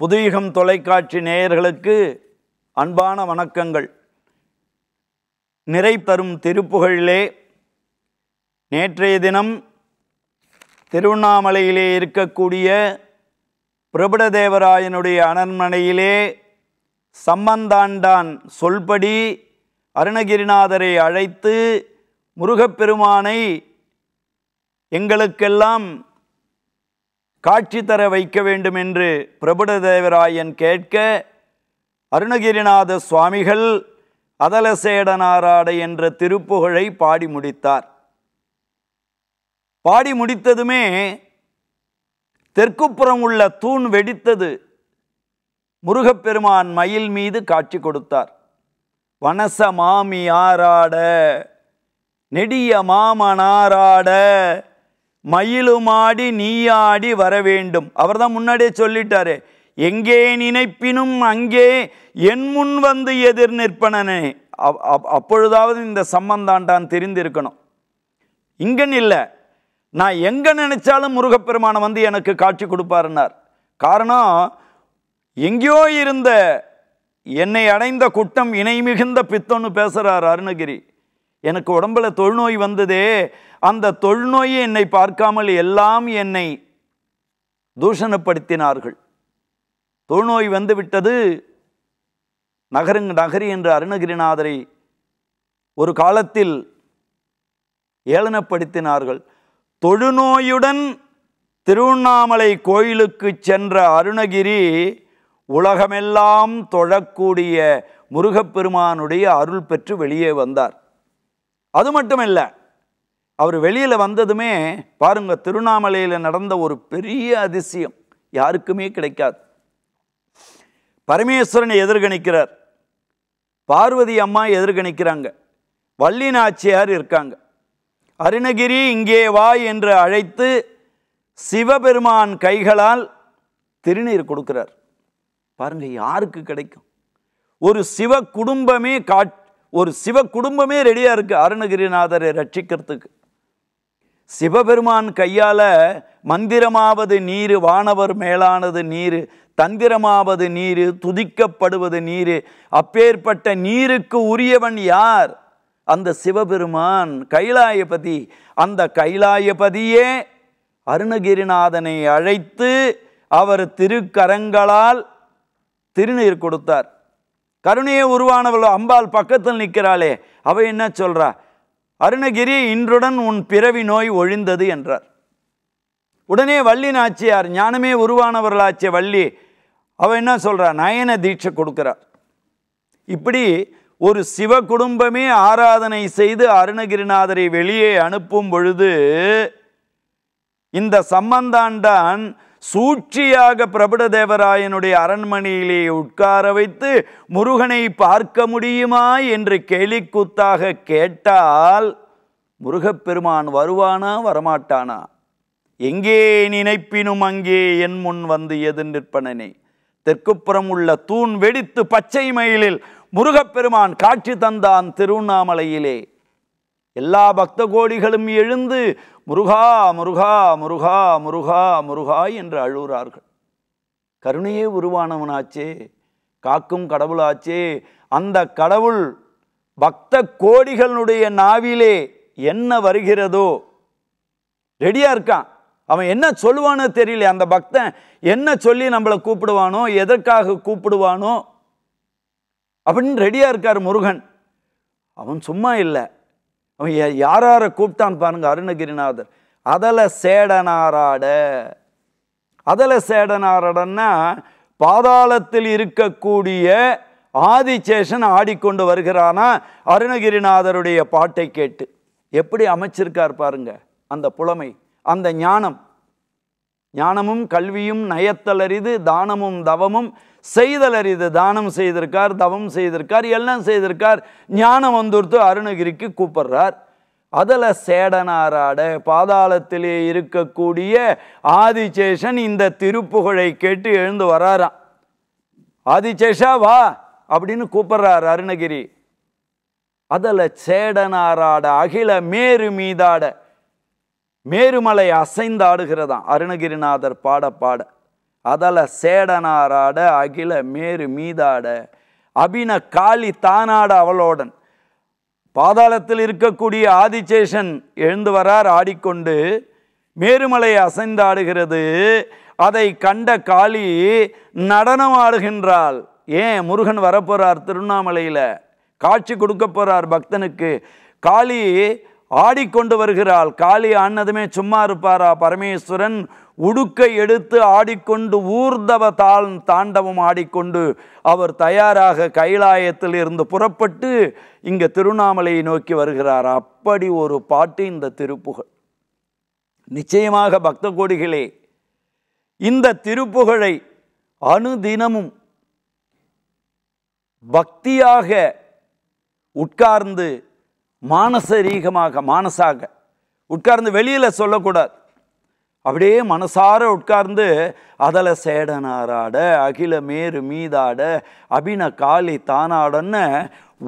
புதுயுகம் தொலைக்காட்சி நேயர்களுக்கு அன்பான வணக்கங்கள் நிறை தரும் திருப்புகழிலே நேற்றைய தினம் திருவண்ணாமலையிலே இருக்கக்கூடிய பிரபடதேவராயனுடைய அனர்மனையிலே சம்பந்தாண்டான் சொல்படி அருணகிரிநாதரை அழைத்து முருகப்பெருமானை எங்களுக்கெல்லாம் காட்சி தர வைக்க வேண்டும் என்று பிரபுடதேவராயன் கேட்க அருணகிரிநாத சுவாமிகள் அதலசேடனாராட என்ற திருப்புகழை பாடி முடித்தார் பாடி முடித்ததுமே தெற்குப்புறம் உள்ள தூண் வெடித்தது முருகப்பெருமான் மயில் மீது காட்சி கொடுத்தார் வனச மாமி ஆராட நெடிய மாமனாராட மயிலுமாடி நீயாடி வர வேண்டும் அவர் தான் முன்னாடியே சொல்லிட்டாரு எங்கே நினைப்பினும் அங்கே என் முன் வந்து எதிர் நிற்பனனே அப்பொழுதாவது இந்த சம்பந்தாண்டான் தெரிந்திருக்கணும் இங்கன்னு இல்லை நான் எங்கே நினைச்சாலும் முருகப்பெருமானை வந்து எனக்கு காட்சி கொடுப்பாருனார் காரணம் எங்கேயோ இருந்த என்னை அடைந்த குட்டம் இணை மிகுந்த பித்தொன்னு பேசுகிறார் அருணகிரி எனக்கு உடம்புல தொழுநோய் வந்ததே அந்த தொழுநோயை என்னை பார்க்காமல் எல்லாம் என்னை தூஷணப்படுத்தினார்கள் தொழுநோய் வந்துவிட்டது நகருங் நகரி என்ற அருணகிரிநாதரை ஒரு காலத்தில் ஏளனப்படுத்தினார்கள் தொழுநோயுடன் திருவண்ணாமலை கோயிலுக்கு சென்ற அருணகிரி உலகமெல்லாம் தொழக்கூடிய முருகப்பெருமானுடைய அருள் பெற்று வெளியே வந்தார் அது மட்டும் இல்லை அவர் வெளியில் வந்ததுமே பாருங்க திருவண்ணாமலையில் நடந்த ஒரு பெரிய அதிசயம் யாருக்குமே கிடைக்காது பரமேஸ்வரனை எதிர்கணிக்கிறார் பார்வதி அம்மா எதிர்கணிக்கிறாங்க வள்ளி நாச்சியார் இருக்காங்க அருணகிரி இங்கே வா என்று அழைத்து சிவபெருமான் கைகளால் திருநீர் கொடுக்கிறார் பாருங்க யாருக்கு கிடைக்கும் ஒரு சிவ குடும்பமே காட் ஒரு சிவ குடும்பமே ரெடியாக இருக்குது அருணகிரிநாதரை ரட்சிக்கிறதுக்கு சிவபெருமான் கையால் மந்திரமாவது நீர் வானவர் மேலானது நீர் தந்திரமாவது நீர் துதிக்கப்படுவது நீர் அப்பேற்பட்ட நீருக்கு உரியவன் யார் அந்த சிவபெருமான் கைலாயபதி அந்த கைலாயபதியே அருணகிரிநாதனை அழைத்து அவர் திருக்கரங்களால் திருநீர் கொடுத்தார் கருணையை உருவானவளோ அம்பாள் பக்கத்தில் நிற்கிறாளே அவ என்ன சொல்கிறா அருணகிரி இன்றுடன் உன் பிறவி நோய் ஒழிந்தது என்றார் உடனே வள்ளி நாச்சியார் ஞானமே உருவானவர்களாச்சிய வள்ளி அவள் என்ன சொல்கிறா நயன தீட்சை கொடுக்குறார் இப்படி ஒரு சிவ குடும்பமே ஆராதனை செய்து அருணகிரிநாதரை வெளியே அனுப்பும் பொழுது இந்த சம்பந்தாண்டான் சூழ்ச்சியாக பிரபுடதேவராயனுடைய அரண்மனையிலே உட்கார வைத்து முருகனை பார்க்க முடியுமா என்று கேலிக்கூத்தாக கேட்டால் முருகப்பெருமான் வருவானா வரமாட்டானா எங்கே நினைப்பினும் அங்கே என் முன் வந்து எது நிற்பனனே தெற்குப்புறம் உள்ள தூண் வெடித்து பச்சை மயிலில் முருகப்பெருமான் காட்சி தந்தான் திருவண்ணாமலையிலே எல்லா பக்த கோடிகளும் எழுந்து முருகா முருகா முருகா முருகா முருகா என்று அழுகிறார்கள் கருணையே உருவானவனாச்சே காக்கும் கடவுளாச்சே அந்த கடவுள் பக்த கோடிகளுடைய நாவிலே என்ன வருகிறதோ ரெடியாக இருக்கான் அவன் என்ன சொல்லுவானோ தெரியல அந்த பக்தன் என்ன சொல்லி நம்மளை கூப்பிடுவானோ எதற்காக கூப்பிடுவானோ அப்படின்னு ரெடியாக இருக்கார் முருகன் அவன் சும்மா இல்லை அவன் யார் யாரை கூப்பிட்டான் பாருங்க அருணகிரிநாதர் அதில் சேடனாராட அதில் சேடனாராடன்னா பாதாளத்தில் இருக்கக்கூடிய ஆதிசேஷன் ஆடிக்கொண்டு வருகிறானா அருணகிரிநாதருடைய பாட்டை கேட்டு எப்படி அமைச்சிருக்கார் பாருங்க அந்த புலமை அந்த ஞானம் ஞானமும் கல்வியும் நயத்தலறிது தானமும் தவமும் செய்தலறிது தானம் செய்திருக்கார் தவம் செய்திருக்கார் எல்லாம் செய்திருக்கார் ஞானம் வந்துடுத்து அருணகிரிக்கு கூப்பிடுறார் அதில் சேடனாராட பாதாளத்திலே இருக்கக்கூடிய ஆதிசேஷன் இந்த திருப்புகழை கேட்டு எழுந்து வராராம் ஆதிசேஷா வா அப்படின்னு கூப்பிடுறார் அருணகிரி அதில் சேடனாராட அகில மேரு மீதாட மேருமலை ஆடுகிறதாம் அருணகிரிநாதர் பாட பாட அதில் சேடனாராட அகில மேரு மீதாட அபின காளி தானாட அவளோடன் பாதாளத்தில் இருக்கக்கூடிய ஆதிசேஷன் எழுந்து வரார் ஆடிக்கொண்டு மேருமலை அசைந்தாடுகிறது அதை கண்ட காளி நடனம் ஆடுகின்றாள் ஏன் முருகன் வரப்போகிறார் திருவண்ணாமலையில் காட்சி கொடுக்க போகிறார் பக்தனுக்கு காளி ஆடிக்கொண்டு வருகிறாள் காளி ஆனதுமே சும்மா இருப்பாரா பரமேஸ்வரன் உடுக்கை எடுத்து ஆடிக்கொண்டு ஊர்தவ தாள் தாண்டவம் ஆடிக்கொண்டு அவர் தயாராக கைலாயத்தில் இருந்து புறப்பட்டு இங்கே திருவண்ணாமலையை நோக்கி வருகிறார் அப்படி ஒரு பாட்டு இந்த திருப்புகழ் நிச்சயமாக பக்த கோடிகளே இந்த திருப்புகழை அணுதினமும் பக்தியாக உட்கார்ந்து மானசரீகமாக மானசாக உட்கார்ந்து வெளியில் சொல்லக்கூடாது அப்படியே மனசார உட்கார்ந்து அதில் சேடனாராட அகில மேரு மீதாட அபின காளி தானாடன்னு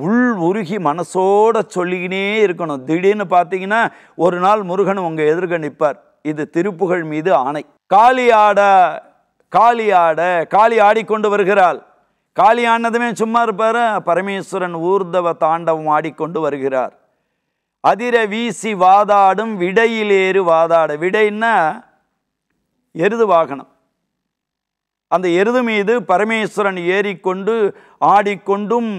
உள் உருகி மனசோட சொல்லிக்கினே இருக்கணும் திடீர்னு பார்த்தீங்கன்னா ஒரு நாள் முருகன் உங்கள் எதிர்க்க நிற்பார் இது திருப்புகழ் மீது ஆணை காளியாட காளியாட காளி ஆடிக்கொண்டு வருகிறாள் காளி ஆனதுமே சும்மா இருப்பார் பரமேஸ்வரன் ஊர்தவ தாண்டவம் ஆடிக்கொண்டு வருகிறார் அதிர வீசி வாதாடும் விடையிலேறு வாதாட விடைன்னா எருது வாகனம் அந்த எருது மீது பரமேஸ்வரன் ஏறிக்கொண்டு ஆடிக்கொண்டும்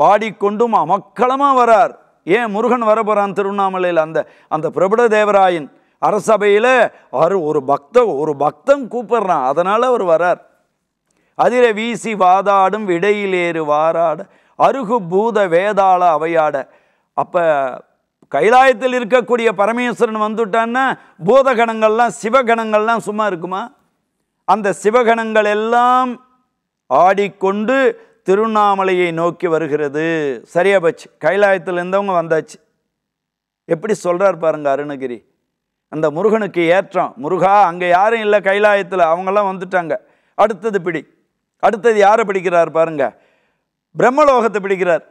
பாடிக்கொண்டும் அமக்களமாக வரார் ஏன் முருகன் வரப்போகிறான் திருவண்ணாமலையில் அந்த அந்த பிரபட தேவராயன் அரசபையில் அவர் ஒரு பக்த ஒரு பக்தன் கூப்பிட்றான் அதனால் அவர் வரார் அதிர வீசி வாதாடும் விடையிலேறு வாராட அருகு பூத வேதாள அவையாட அப்போ கைலாயத்தில் இருக்கக்கூடிய பரமேஸ்வரன் வந்துட்டான்னா பூதகணங்கள்லாம் சிவகணங்கள்லாம் சும்மா இருக்குமா அந்த சிவகணங்கள் எல்லாம் ஆடிக்கொண்டு திருவண்ணாமலையை நோக்கி வருகிறது சரியா போச்சு கைலாயத்தில் இருந்தவங்க வந்தாச்சு எப்படி சொல்கிறார் பாருங்க அருணகிரி அந்த முருகனுக்கு ஏற்றம் முருகா அங்கே யாரும் இல்லை கைலாயத்தில் அவங்கெல்லாம் வந்துட்டாங்க அடுத்தது பிடி அடுத்தது யாரை பிடிக்கிறார் பாருங்க பிரம்மலோகத்தை பிடிக்கிறார்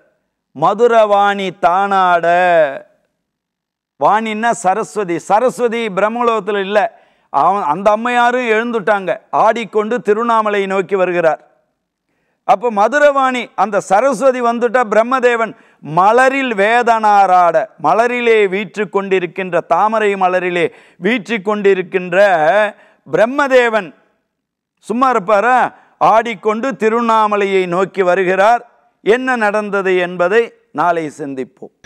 மதுரவாணி தானாட வாணின்னா சரஸ்வதி சரஸ்வதி பிரம்மலோகத்தில் இல்லை அவன் அந்த அம்மையாரும் எழுந்துட்டாங்க ஆடிக்கொண்டு திருவண்ணாமலையை நோக்கி வருகிறார் அப்போ மதுரவாணி அந்த சரஸ்வதி வந்துட்டா பிரம்மதேவன் மலரில் வேதனாராட மலரிலே வீற்று கொண்டிருக்கின்ற தாமரை மலரிலே வீற்றி கொண்டிருக்கின்ற பிரம்மதேவன் சும்மா இருப்பாரா ஆடிக்கொண்டு திருவண்ணாமலையை நோக்கி வருகிறார் என்ன நடந்தது என்பதை நாளை சிந்திப்போம்